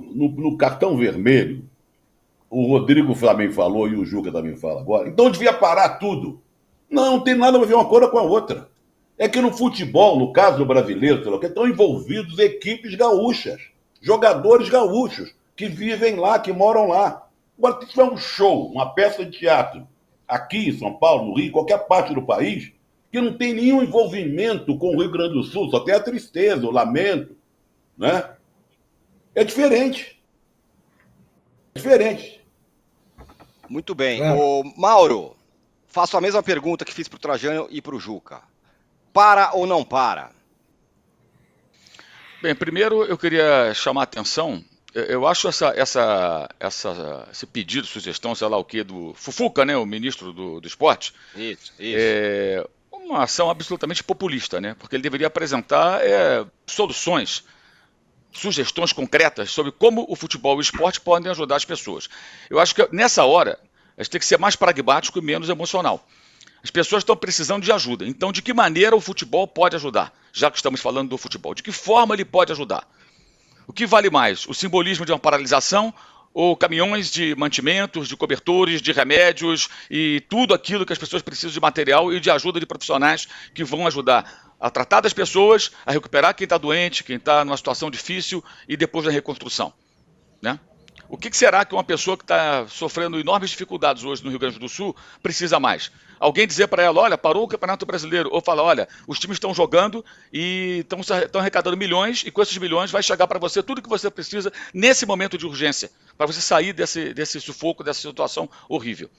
no, no cartão vermelho, o Rodrigo Flamengo falou e o Juca também fala agora, então devia parar tudo. Não, não tem nada a ver uma coisa com a outra. É que no futebol, no caso do brasileiro, sei estão envolvidos equipes gaúchas, jogadores gaúchos, que vivem lá, que moram lá. Agora, se tiver um show, uma peça de teatro, aqui em São Paulo, no Rio, qualquer parte do país, que não tem nenhum envolvimento com o Rio Grande do Sul, só tem a tristeza, o lamento, né? É diferente. É diferente. Muito bem. É. O Mauro, faço a mesma pergunta que fiz para o Trajano e para o Juca. Para ou não para? Bem, primeiro eu queria chamar a atenção. Eu acho essa, essa, essa, esse pedido, sugestão, sei lá o que, do Fufuca, né, o ministro do, do esporte. Isso, isso. É uma ação absolutamente populista, né? Porque ele deveria apresentar é, soluções sugestões concretas sobre como o futebol e o esporte podem ajudar as pessoas. Eu acho que nessa hora a gente tem que ser mais pragmático e menos emocional. As pessoas estão precisando de ajuda. Então, de que maneira o futebol pode ajudar? Já que estamos falando do futebol, de que forma ele pode ajudar? O que vale mais, o simbolismo de uma paralisação ou caminhões de mantimentos, de cobertores, de remédios e tudo aquilo que as pessoas precisam de material e de ajuda de profissionais que vão ajudar a tratar das pessoas, a recuperar quem está doente, quem está numa situação difícil e depois da reconstrução. Né? O que, que será que uma pessoa que está sofrendo enormes dificuldades hoje no Rio Grande do Sul precisa mais? Alguém dizer para ela, olha, parou o Campeonato Brasileiro, ou falar, olha, os times estão jogando e estão arrecadando milhões, e com esses milhões vai chegar para você tudo que você precisa nesse momento de urgência, para você sair desse, desse sufoco, dessa situação horrível.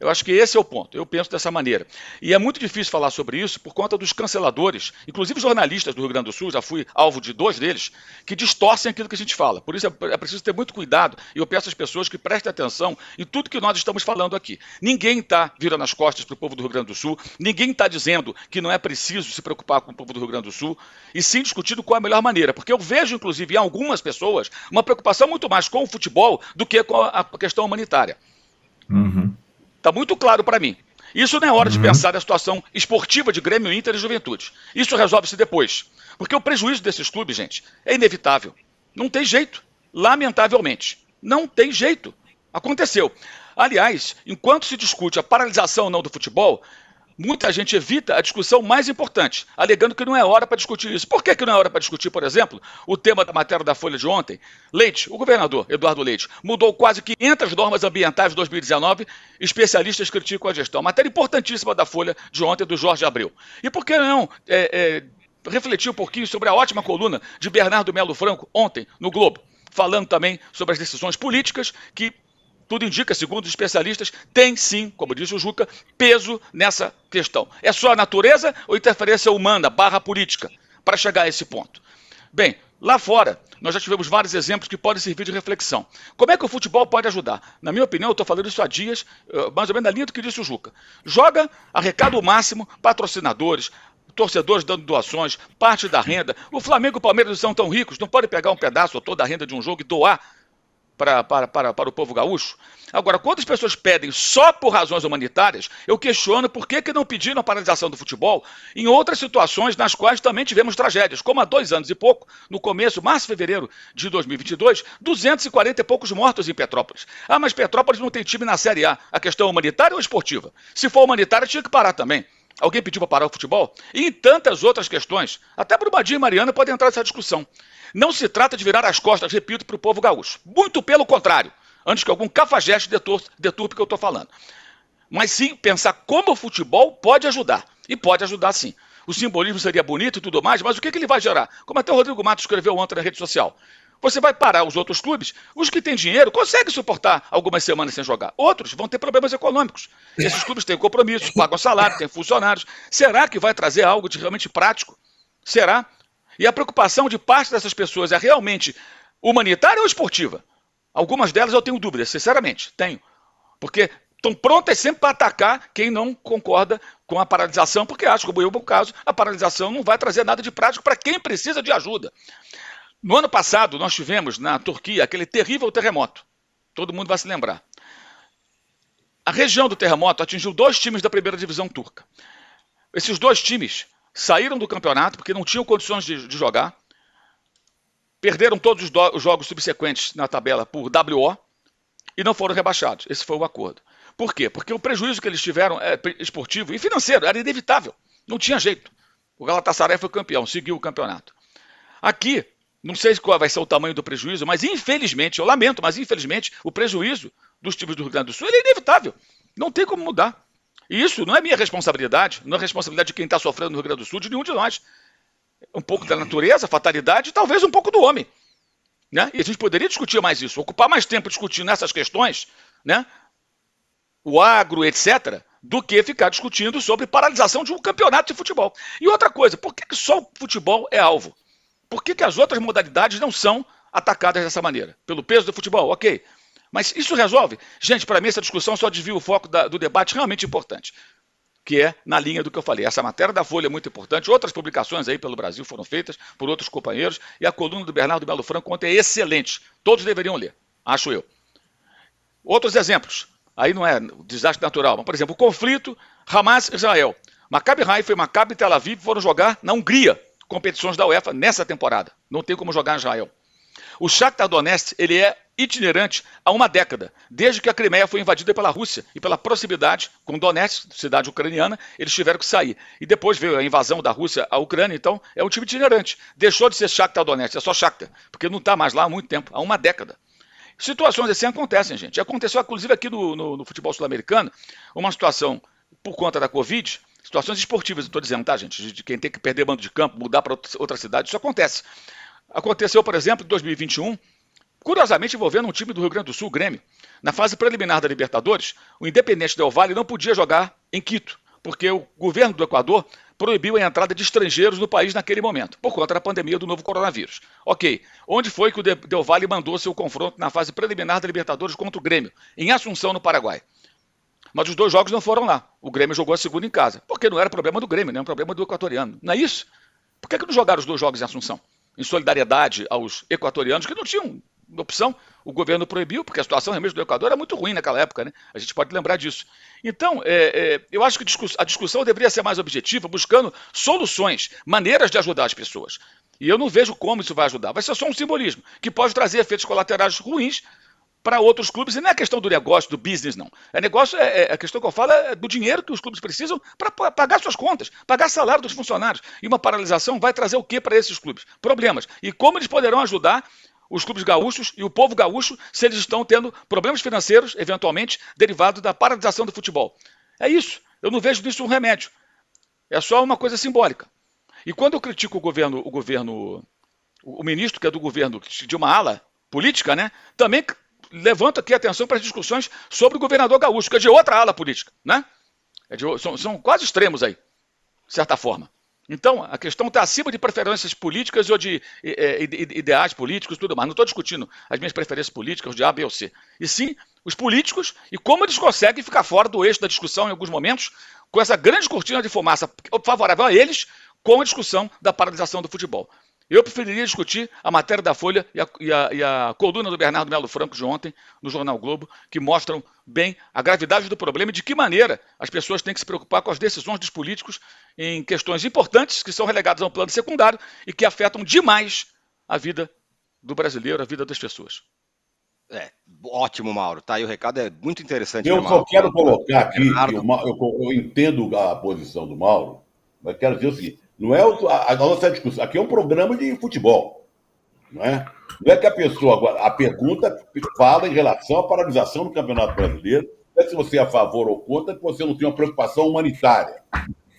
Eu acho que esse é o ponto. Eu penso dessa maneira. E é muito difícil falar sobre isso por conta dos canceladores, inclusive jornalistas do Rio Grande do Sul, já fui alvo de dois deles, que distorcem aquilo que a gente fala. Por isso é, é preciso ter muito cuidado e eu peço às pessoas que prestem atenção em tudo que nós estamos falando aqui. Ninguém está virando as costas para o povo do Rio Grande do Sul, ninguém está dizendo que não é preciso se preocupar com o povo do Rio Grande do Sul, e sim discutindo qual é a melhor maneira. Porque eu vejo, inclusive, em algumas pessoas, uma preocupação muito mais com o futebol do que com a questão humanitária. Uhum. Está muito claro para mim. Isso não é hora uhum. de pensar na situação esportiva de Grêmio, Inter e Juventude. Isso resolve-se depois. Porque o prejuízo desses clubes, gente, é inevitável. Não tem jeito. Lamentavelmente. Não tem jeito. Aconteceu. Aliás, enquanto se discute a paralisação ou não do futebol, muita gente evita a discussão mais importante, alegando que não é hora para discutir isso. Por que, que não é hora para discutir, por exemplo, o tema da matéria da Folha de ontem? Leite, o governador Eduardo Leite, mudou quase 500 normas ambientais de 2019, especialistas criticam a gestão. Matéria importantíssima da Folha de ontem, do Jorge Abreu. E por que não é, é, refletir um pouquinho sobre a ótima coluna de Bernardo Melo Franco ontem no Globo? falando também sobre as decisões políticas que tudo indica, segundo os especialistas, tem sim, como disse o Juca, peso nessa questão. É só a natureza ou interferência humana barra política para chegar a esse ponto? Bem, lá fora, nós já tivemos vários exemplos que podem servir de reflexão. Como é que o futebol pode ajudar? Na minha opinião, eu estou falando isso há dias, eh, mais ou menos na linha do que disse o Juca. Joga, arrecada o máximo, patrocinadores, torcedores dando doações, parte da renda. O Flamengo e o Palmeiras são tão ricos, não podem pegar um pedaço ou toda a renda de um jogo e doar para, para, para, para o povo gaúcho. Agora, quando as pessoas pedem só por razões humanitárias, eu questiono por que, que não pediram a paralisação do futebol em outras situações nas quais também tivemos tragédias, como há dois anos e pouco, no começo, março e fevereiro de 2022, 240 e poucos mortos em Petrópolis. Ah, mas Petrópolis não tem time na Série A. A questão é humanitária ou esportiva? Se for humanitária, tinha que parar também. Alguém pediu para parar o futebol? E em tantas outras questões. Até Brumadinho e Mariana podem entrar nessa discussão. Não se trata de virar as costas, repito, para o povo gaúcho. Muito pelo contrário, antes que algum cafajeste deturpe o que eu estou falando. Mas sim pensar como o futebol pode ajudar. E pode ajudar sim. O simbolismo seria bonito e tudo mais, mas o que, que ele vai gerar? Como até o Rodrigo Matos escreveu ontem na rede social. Você vai parar os outros clubes, os que têm dinheiro conseguem suportar algumas semanas sem jogar. Outros vão ter problemas econômicos. Esses clubes têm compromissos, pagam salário, têm funcionários. Será que vai trazer algo de realmente prático? Será? E a preocupação de parte dessas pessoas é realmente humanitária ou esportiva? Algumas delas eu tenho dúvidas, sinceramente, tenho. Porque estão prontas sempre para atacar quem não concorda com a paralisação, porque acho, como eu, é no caso, a paralisação não vai trazer nada de prático para quem precisa de ajuda. No ano passado, nós tivemos na Turquia aquele terrível terremoto. Todo mundo vai se lembrar. A região do terremoto atingiu dois times da primeira divisão turca. Esses dois times saíram do campeonato porque não tinham condições de, de jogar, perderam todos os, do, os jogos subsequentes na tabela por WO e não foram rebaixados. Esse foi o acordo. Por quê? Porque o prejuízo que eles tiveram é, esportivo e financeiro era inevitável. Não tinha jeito. O Galatasaray foi campeão, seguiu o campeonato. Aqui, não sei qual vai ser o tamanho do prejuízo, mas infelizmente, eu lamento, mas infelizmente, o prejuízo dos times do Rio Grande do Sul é inevitável. Não tem como mudar. E isso não é minha responsabilidade, não é responsabilidade de quem está sofrendo no Rio Grande do Sul, de nenhum de nós. Um pouco da natureza, fatalidade, e talvez um pouco do homem. Né? E a gente poderia discutir mais isso, ocupar mais tempo discutindo essas questões, né? o agro, etc., do que ficar discutindo sobre paralisação de um campeonato de futebol. E outra coisa, por que só o futebol é alvo? Por que, que as outras modalidades não são atacadas dessa maneira? Pelo peso do futebol, ok. Mas isso resolve? Gente, para mim essa discussão só desvia o foco da, do debate realmente importante, que é na linha do que eu falei. Essa matéria da Folha é muito importante, outras publicações aí pelo Brasil foram feitas por outros companheiros, e a coluna do Bernardo Belo Franco ontem é excelente. Todos deveriam ler, acho eu. Outros exemplos, aí não é desastre natural, mas, por exemplo, o conflito Hamas-Israel. Maccabi Haifa e Maccabi Tel Aviv foram jogar na Hungria competições da UEFA nessa temporada. Não tem como jogar em Israel. O Shakhtar Donetsk ele é itinerante há uma década, desde que a Crimeia foi invadida pela Rússia e pela proximidade com Donetsk, cidade ucraniana, eles tiveram que sair. E depois veio a invasão da Rússia à Ucrânia, então é um time itinerante. Deixou de ser Shakhtar Donetsk, é só Shakhtar, porque não está mais lá há muito tempo, há uma década. Situações assim acontecem, gente. Aconteceu, inclusive, aqui no, no, no futebol sul-americano, uma situação por conta da Covid, Situações esportivas, estou dizendo, tá, gente? De quem tem que perder bando de campo, mudar para outra cidade, isso acontece. Aconteceu, por exemplo, em 2021, curiosamente envolvendo um time do Rio Grande do Sul, o Grêmio. Na fase preliminar da Libertadores, o Independente Del Valle não podia jogar em Quito, porque o governo do Equador proibiu a entrada de estrangeiros no país naquele momento, por conta da pandemia do novo coronavírus. Ok, onde foi que o Del Valle mandou seu confronto na fase preliminar da Libertadores contra o Grêmio? Em Assunção, no Paraguai. Mas os dois jogos não foram lá. O Grêmio jogou a segunda em casa. Porque não era problema do Grêmio, não né? era problema do equatoriano. Não é isso? Por que, é que não jogaram os dois jogos em Assunção? Em solidariedade aos equatorianos que não tinham opção, o governo proibiu, porque a situação realmente do Equador era muito ruim naquela época, né? A gente pode lembrar disso. Então, é, é, eu acho que a discussão deveria ser mais objetiva, buscando soluções, maneiras de ajudar as pessoas. E eu não vejo como isso vai ajudar. Vai ser só um simbolismo, que pode trazer efeitos colaterais ruins para outros clubes. E não é questão do negócio, do business, não. É negócio, é, é a questão que eu falo é, é do dinheiro que os clubes precisam para pagar suas contas, pagar salário dos funcionários. E uma paralisação vai trazer o que para esses clubes? Problemas. E como eles poderão ajudar os clubes gaúchos e o povo gaúcho se eles estão tendo problemas financeiros, eventualmente, derivados da paralisação do futebol. É isso. Eu não vejo nisso um remédio. É só uma coisa simbólica. E quando eu critico o governo, o governo, o ministro que é do governo de uma ala política, né? Também levanto aqui a atenção para as discussões sobre o governador Gaúcho, que é de outra ala política, né? É de, são, são quase extremos aí, de certa forma. Então, a questão está acima de preferências políticas ou de é, ideais políticos, tudo mais. Não estou discutindo as minhas preferências políticas de A, B ou C. E sim os políticos e como eles conseguem ficar fora do eixo da discussão em alguns momentos, com essa grande cortina de fumaça favorável a eles, com a discussão da paralisação do futebol. Eu preferiria discutir a matéria da Folha e a, e a, e a coluna do Bernardo Melo Franco de ontem, no Jornal Globo, que mostram bem a gravidade do problema e de que maneira as pessoas têm que se preocupar com as decisões dos políticos em questões importantes que são relegadas a um plano secundário e que afetam demais a vida do brasileiro, a vida das pessoas. É, ótimo, Mauro. Tá aí o recado, é muito interessante. Eu né, só quero colocar aqui, eu, eu, eu entendo a posição do Mauro, mas quero dizer o seguinte: não é a, a nossa discussão. Aqui é um programa de futebol. Não é? Não é que a pessoa. A pergunta fala em relação à paralisação do Campeonato Brasileiro. Não é se você é a favor ou contra, que você não tem uma preocupação humanitária.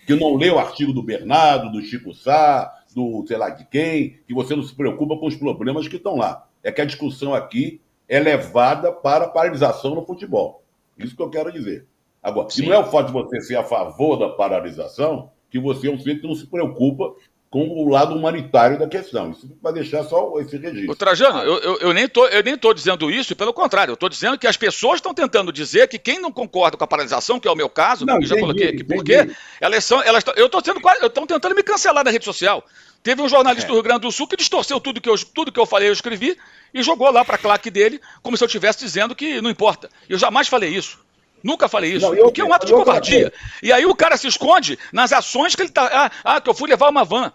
Que não lê o artigo do Bernardo, do Chico Sá, do sei lá de quem, que você não se preocupa com os problemas que estão lá. É que a discussão aqui é levada para a paralisação no futebol. Isso que eu quero dizer. Agora, se não é o fato de você ser a favor da paralisação que você é um centro que não se preocupa com o lado humanitário da questão. Isso vai deixar só esse registro. O Trajano, eu, eu, eu, nem eu nem estou dizendo isso, pelo contrário, eu estou dizendo que as pessoas estão tentando dizer que quem não concorda com a paralisação, que é o meu caso, não, eu entendi, já coloquei aqui, porque elas são. Elas tão, eu estou sendo estão tentando me cancelar da rede social. Teve um jornalista é. do Rio Grande do Sul que distorceu tudo que eu, tudo que eu falei, eu escrevi, e jogou lá para a claque dele, como se eu estivesse dizendo que não importa. Eu jamais falei isso. Nunca falei isso. Não, eu, o que é um ato eu, eu, de covardia. E aí o cara se esconde nas ações que ele está. Ah, ah que eu fui levar uma van.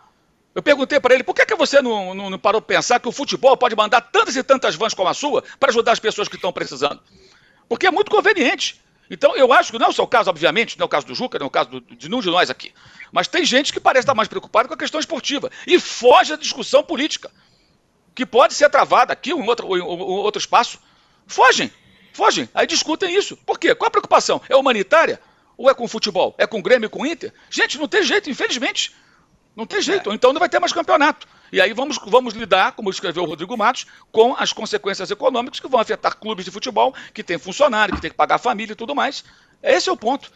Eu perguntei para ele, por que, que você não, não, não parou de pensar que o futebol pode mandar tantas e tantas vans como a sua para ajudar as pessoas que estão precisando? Porque é muito conveniente. Então, eu acho que não é o seu caso, obviamente, não é o caso do Juca, não é o caso do, de nenhum de nós aqui. Mas tem gente que parece estar mais preocupada com a questão esportiva e foge da discussão política, que pode ser travada aqui ou em outro, ou ou outro espaço. Fogem. Fogem, aí discutem isso. Por quê? Qual a preocupação? É humanitária? Ou é com futebol? É com Grêmio, com Inter? Gente, não tem jeito, infelizmente. Não tem jeito. É. Então não vai ter mais campeonato. E aí vamos, vamos lidar, como escreveu o Rodrigo Matos, com as consequências econômicas que vão afetar clubes de futebol, que tem funcionário, que tem que pagar a família e tudo mais. Esse é o ponto.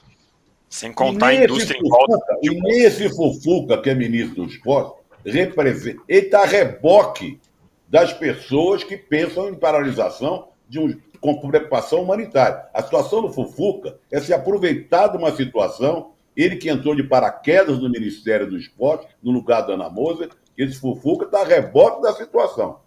Sem contar a indústria Fufuca, em volta. De... E nesse Fufuca, que é ministro do esporte, representa, ele está a reboque das pessoas que pensam em paralisação de um, com preocupação humanitária. A situação do Fufuca é se aproveitar de uma situação, ele que entrou de paraquedas no Ministério do Esporte, no lugar da Ana Moser, esse Fufuca está a rebote da situação.